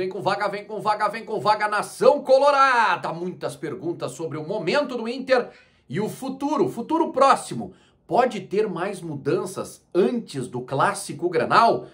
vem com vaga, vem com vaga, vem com vaga, nação colorada. Muitas perguntas sobre o momento do Inter e o futuro, futuro próximo. Pode ter mais mudanças antes do clássico Granal?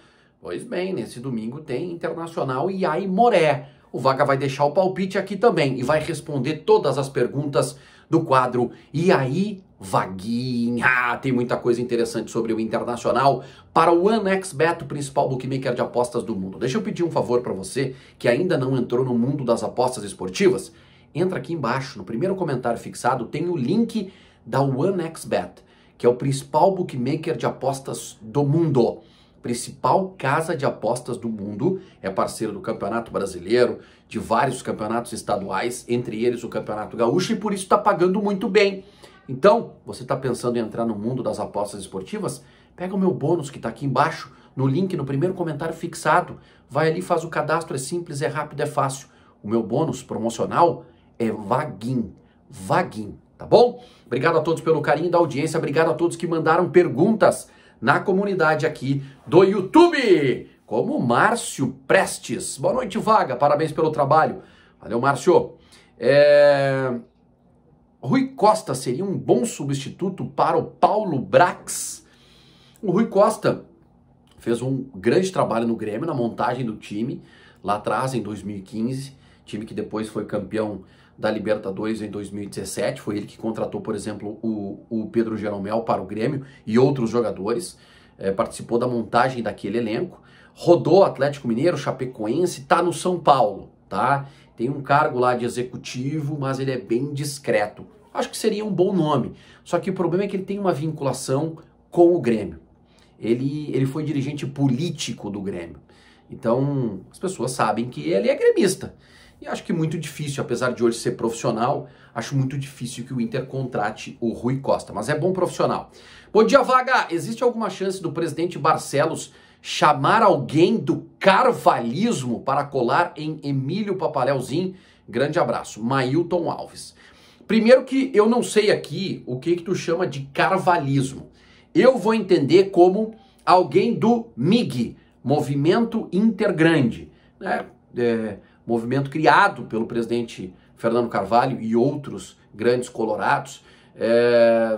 Pois bem, nesse domingo tem Internacional e Aimoré. O Vaga vai deixar o palpite aqui também e vai responder todas as perguntas do quadro E aí, Vaguinha! Tem muita coisa interessante sobre o internacional para o OneXBet, o principal bookmaker de apostas do mundo. Deixa eu pedir um favor para você que ainda não entrou no mundo das apostas esportivas. Entra aqui embaixo, no primeiro comentário fixado, tem o link da OneXBet, que é o principal bookmaker de apostas do mundo principal casa de apostas do mundo, é parceiro do Campeonato Brasileiro, de vários campeonatos estaduais, entre eles o Campeonato Gaúcho, e por isso está pagando muito bem. Então, você está pensando em entrar no mundo das apostas esportivas? Pega o meu bônus que está aqui embaixo, no link, no primeiro comentário fixado. Vai ali, faz o cadastro, é simples, é rápido, é fácil. O meu bônus promocional é vaguinho, vaguinho, tá bom? Obrigado a todos pelo carinho da audiência, obrigado a todos que mandaram perguntas na comunidade aqui do YouTube, como Márcio Prestes. Boa noite, Vaga, parabéns pelo trabalho. Valeu, Márcio. É... Rui Costa seria um bom substituto para o Paulo Brax? O Rui Costa fez um grande trabalho no Grêmio, na montagem do time, lá atrás, em 2015, time que depois foi campeão da Libertadores em 2017. Foi ele que contratou, por exemplo, o, o Pedro Jeromel para o Grêmio e outros jogadores. É, participou da montagem daquele elenco. Rodou Atlético Mineiro, Chapecoense, está no São Paulo, tá? Tem um cargo lá de executivo, mas ele é bem discreto. Acho que seria um bom nome. Só que o problema é que ele tem uma vinculação com o Grêmio. Ele, ele foi dirigente político do Grêmio. Então, as pessoas sabem que ele é gremista. E acho que muito difícil, apesar de hoje ser profissional, acho muito difícil que o Inter contrate o Rui Costa, mas é bom profissional. Bom dia, Vaga! Existe alguma chance do presidente Barcelos chamar alguém do carvalismo para colar em Emílio Papalelzinho? Grande abraço. Mailton Alves. Primeiro que eu não sei aqui o que que tu chama de carvalismo. Eu vou entender como alguém do MIG, Movimento Intergrande, né? É, movimento criado pelo presidente Fernando Carvalho e outros grandes colorados, é,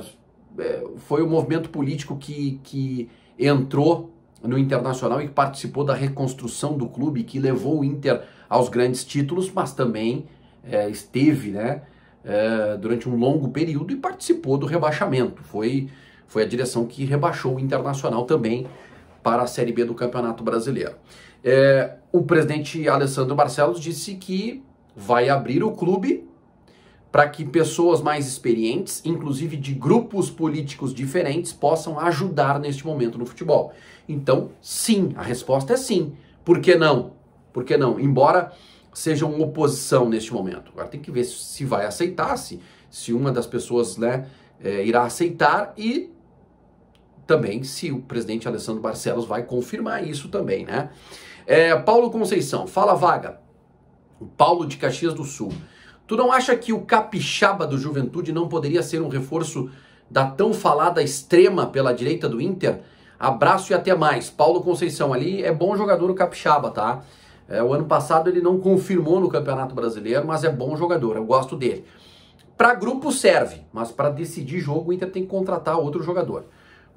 é foi o um movimento político que, que entrou no Internacional e participou da reconstrução do clube, que levou o Inter aos grandes títulos, mas também é, esteve né, é, durante um longo período e participou do rebaixamento. Foi, foi a direção que rebaixou o Internacional também para a Série B do Campeonato Brasileiro. É, o presidente Alessandro Barcelos disse que vai abrir o clube para que pessoas mais experientes, inclusive de grupos políticos diferentes, possam ajudar neste momento no futebol. Então, sim, a resposta é sim. Por que não? Por que não? Embora seja uma oposição neste momento. Agora tem que ver se vai aceitar, se, se uma das pessoas né, é, irá aceitar e também se o presidente Alessandro Barcelos vai confirmar isso também, né? É, Paulo Conceição, fala vaga. O Paulo de Caxias do Sul. Tu não acha que o capixaba do Juventude não poderia ser um reforço da tão falada extrema pela direita do Inter? Abraço e até mais. Paulo Conceição ali é bom jogador o capixaba, tá? É, o ano passado ele não confirmou no Campeonato Brasileiro, mas é bom jogador, eu gosto dele. Para grupo serve, mas para decidir jogo o Inter tem que contratar outro jogador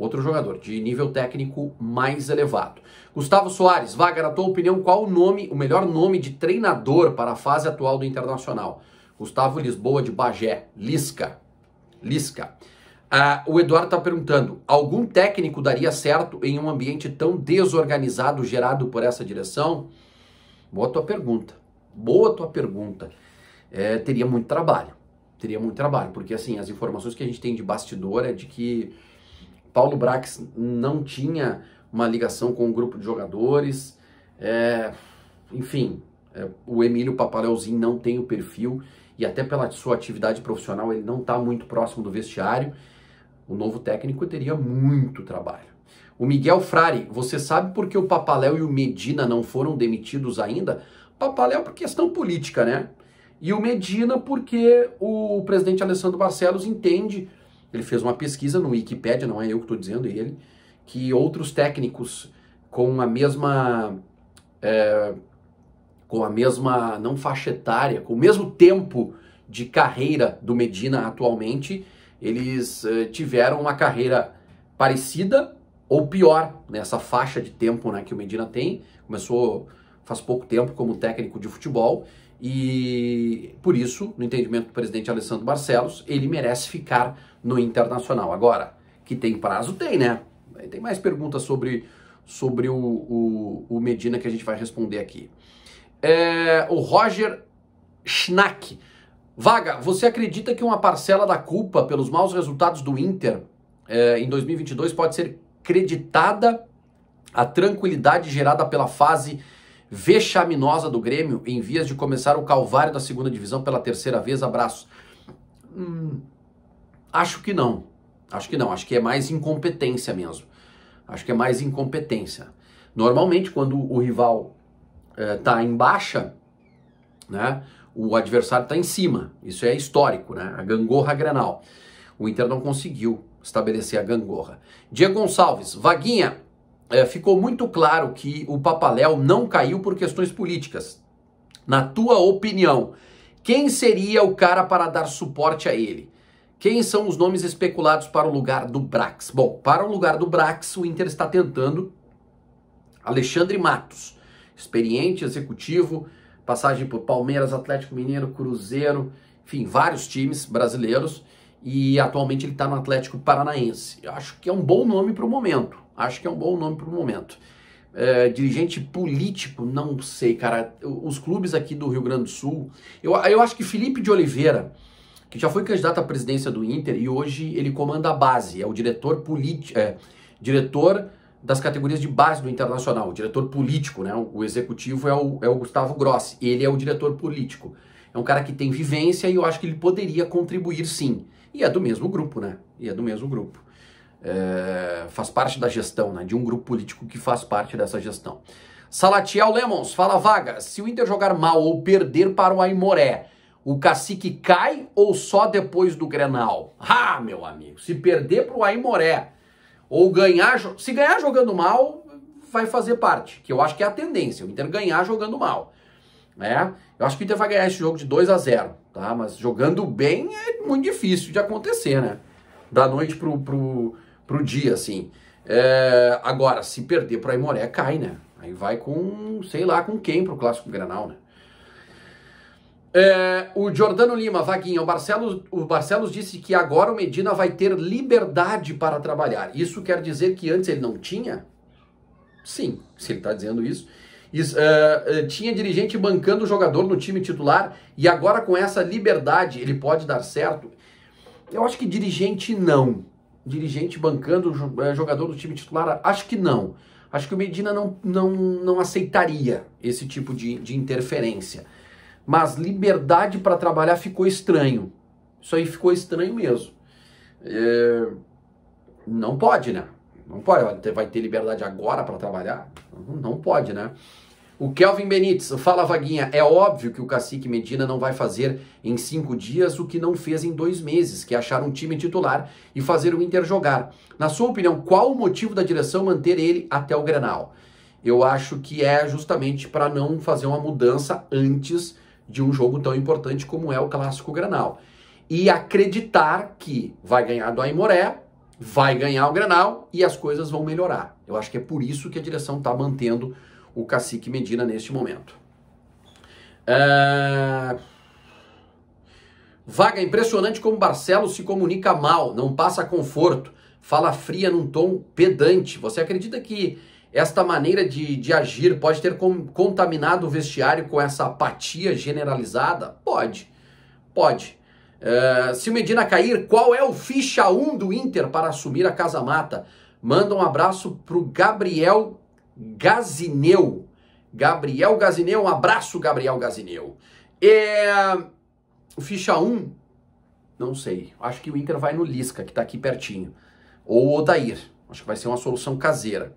outro jogador de nível técnico mais elevado. Gustavo Soares, Vaga, na tua opinião, qual o nome, o melhor nome de treinador para a fase atual do Internacional? Gustavo Lisboa de Bagé, Lisca. Lisca. Ah, o Eduardo está perguntando: algum técnico daria certo em um ambiente tão desorganizado gerado por essa direção? Boa tua pergunta. Boa tua pergunta. É, teria muito trabalho. Teria muito trabalho, porque assim, as informações que a gente tem de bastidor é de que Paulo Brax não tinha uma ligação com o um grupo de jogadores, é, enfim, é, o Emílio Paparelzinho não tem o perfil e até pela sua atividade profissional ele não está muito próximo do vestiário. O novo técnico teria muito trabalho. O Miguel Frari, você sabe por que o Papaléu e o Medina não foram demitidos ainda? Papaléu por questão política, né? E o Medina porque o presidente Alessandro Barcelos entende ele fez uma pesquisa no Wikipedia, não é eu que estou dizendo, é ele, que outros técnicos com a mesma. É, com a mesma, não faixa etária, com o mesmo tempo de carreira do Medina atualmente, eles eh, tiveram uma carreira parecida ou pior nessa faixa de tempo né, que o Medina tem. Começou faz pouco tempo como técnico de futebol e por isso, no entendimento do presidente Alessandro Barcelos, ele merece ficar no Internacional. Agora, que tem prazo, tem, né? Tem mais perguntas sobre, sobre o, o, o Medina que a gente vai responder aqui. É, o Roger Schnack. Vaga, você acredita que uma parcela da culpa pelos maus resultados do Inter é, em 2022 pode ser creditada à tranquilidade gerada pela fase vexaminosa do Grêmio em vias de começar o calvário da segunda divisão pela terceira vez? Abraço. Hum, acho que não. Acho que não. Acho que é mais incompetência mesmo. Acho que é mais incompetência. Normalmente, quando o rival está eh, em baixa, né, o adversário está em cima. Isso é histórico, né? A gangorra granal. O Inter não conseguiu estabelecer a gangorra. Diego Gonçalves, Vaguinha, é, ficou muito claro que o Papaléu não caiu por questões políticas. Na tua opinião, quem seria o cara para dar suporte a ele? Quem são os nomes especulados para o lugar do Brax? Bom, para o lugar do Brax, o Inter está tentando Alexandre Matos, experiente executivo, passagem por Palmeiras, Atlético Mineiro, Cruzeiro, enfim, vários times brasileiros e atualmente ele está no Atlético Paranaense. Eu acho que é um bom nome para o momento. Acho que é um bom nome para o momento. É, dirigente político, não sei, cara. Os clubes aqui do Rio Grande do Sul. Eu, eu acho que Felipe de Oliveira, que já foi candidato à presidência do Inter e hoje ele comanda a base, é o diretor político. É, diretor das categorias de base do Internacional, o diretor político, né? O executivo é o, é o Gustavo Grossi, ele é o diretor político. É um cara que tem vivência e eu acho que ele poderia contribuir sim. E é do mesmo grupo, né? E é do mesmo grupo é, faz parte da gestão, né, de um grupo político que faz parte dessa gestão. Salatiel Lemons fala vaga, se o Inter jogar mal ou perder para o Aimoré, o cacique cai ou só depois do Grenal? Ah, meu amigo, se perder para o Aimoré ou ganhar, se ganhar jogando mal, vai fazer parte, que eu acho que é a tendência, o Inter ganhar jogando mal. Né? Eu acho que o Inter vai ganhar esse jogo de 2 a 0 tá? Mas jogando bem é muito difícil de acontecer, né? Da noite pro, pro, pro dia, assim. É, agora, se perder pro Aimoré, cai, né? Aí vai com, sei lá, com quem pro Clássico Granal, né? É, o Jordano Lima, Vaguinha, o Barcelos, o Barcelos disse que agora o Medina vai ter liberdade para trabalhar. Isso quer dizer que antes ele não tinha? Sim, se ele está dizendo isso. isso é, é, tinha dirigente bancando o jogador no time titular e agora com essa liberdade ele pode dar certo? Eu acho que dirigente não dirigente bancando eh, jogador do time titular? Acho que não. Acho que o Medina não, não, não aceitaria esse tipo de, de interferência. Mas liberdade para trabalhar ficou estranho. Isso aí ficou estranho mesmo. É... Não pode, né? Não pode. Vai ter liberdade agora para trabalhar? Não pode, né? O Kelvin Benítez fala Vaguinha, é óbvio que o Cacique Medina não vai fazer em cinco dias o que não fez em dois meses, que é achar um time titular e fazer o Inter jogar. Na sua opinião, qual o motivo da direção manter ele até o Grenal? Eu acho que é justamente para não fazer uma mudança antes de um jogo tão importante como é o Clássico Grenal. E acreditar que vai ganhar do Aimoré, vai ganhar o Grenal e as coisas vão melhorar. Eu acho que é por isso que a direção está mantendo o cacique Medina neste momento. É... Vaga impressionante como Barcelos se comunica mal, não passa conforto, fala fria num tom pedante. Você acredita que esta maneira de, de agir pode ter com, contaminado o vestiário com essa apatia generalizada? Pode, pode. É... se o Medina cair, qual é o ficha 1 do Inter para assumir a Casa Mata? Manda um abraço para o Gabriel Gazineu. Gabriel Gazineu, um abraço, Gabriel Gazineu. É... Ficha 1, não sei. Acho que o Inter vai no Lisca, que está aqui pertinho. Ou o Odair. Acho que vai ser uma solução caseira.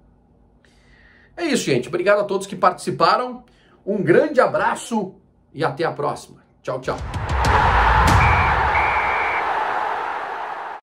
É isso, gente. Obrigado a todos que participaram. Um grande abraço e até a próxima. Tchau, tchau.